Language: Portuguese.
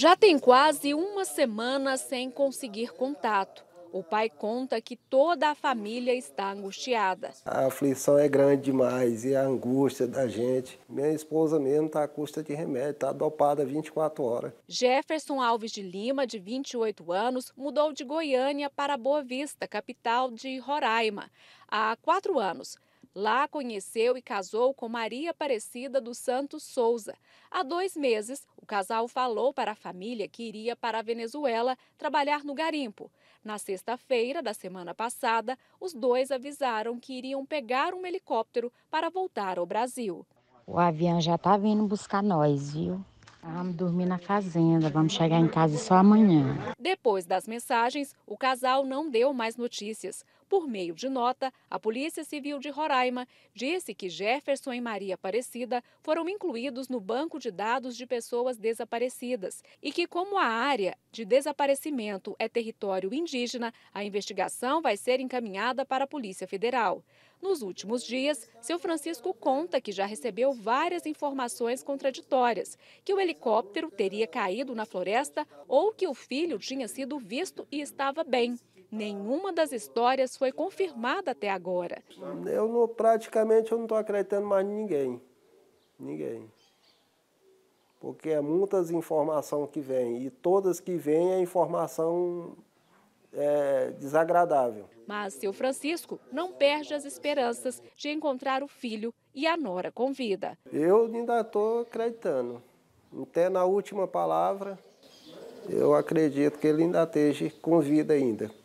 Já tem quase uma semana sem conseguir contato. O pai conta que toda a família está angustiada. A aflição é grande demais e a angústia da gente. Minha esposa mesmo está à custa de remédio, está dopada 24 horas. Jefferson Alves de Lima, de 28 anos, mudou de Goiânia para Boa Vista, capital de Roraima, há quatro anos. Lá conheceu e casou com Maria Aparecida dos Santos Souza. Há dois meses, o casal falou para a família que iria para a Venezuela trabalhar no garimpo. Na sexta-feira da semana passada, os dois avisaram que iriam pegar um helicóptero para voltar ao Brasil. O avião já está vindo buscar nós, viu? Vamos dormir na fazenda, vamos chegar em casa só amanhã. Depois das mensagens, o casal não deu mais notícias. Por meio de nota, a Polícia Civil de Roraima disse que Jefferson e Maria Aparecida foram incluídos no banco de dados de pessoas desaparecidas e que, como a área de desaparecimento é território indígena, a investigação vai ser encaminhada para a Polícia Federal. Nos últimos dias, seu Francisco conta que já recebeu várias informações contraditórias: que o helicóptero teria caído na floresta ou que o filho tinha sido visto e estava bem nenhuma das histórias foi confirmada até agora. Eu não, praticamente eu não estou acreditando mais em ninguém. Ninguém. Porque é muitas informações que vêm. E todas que vêm é informação é, desagradável. Mas seu Francisco não perde as esperanças de encontrar o filho e a nora com vida. Eu ainda estou acreditando. Até na última palavra, eu acredito que ele ainda esteja com vida ainda.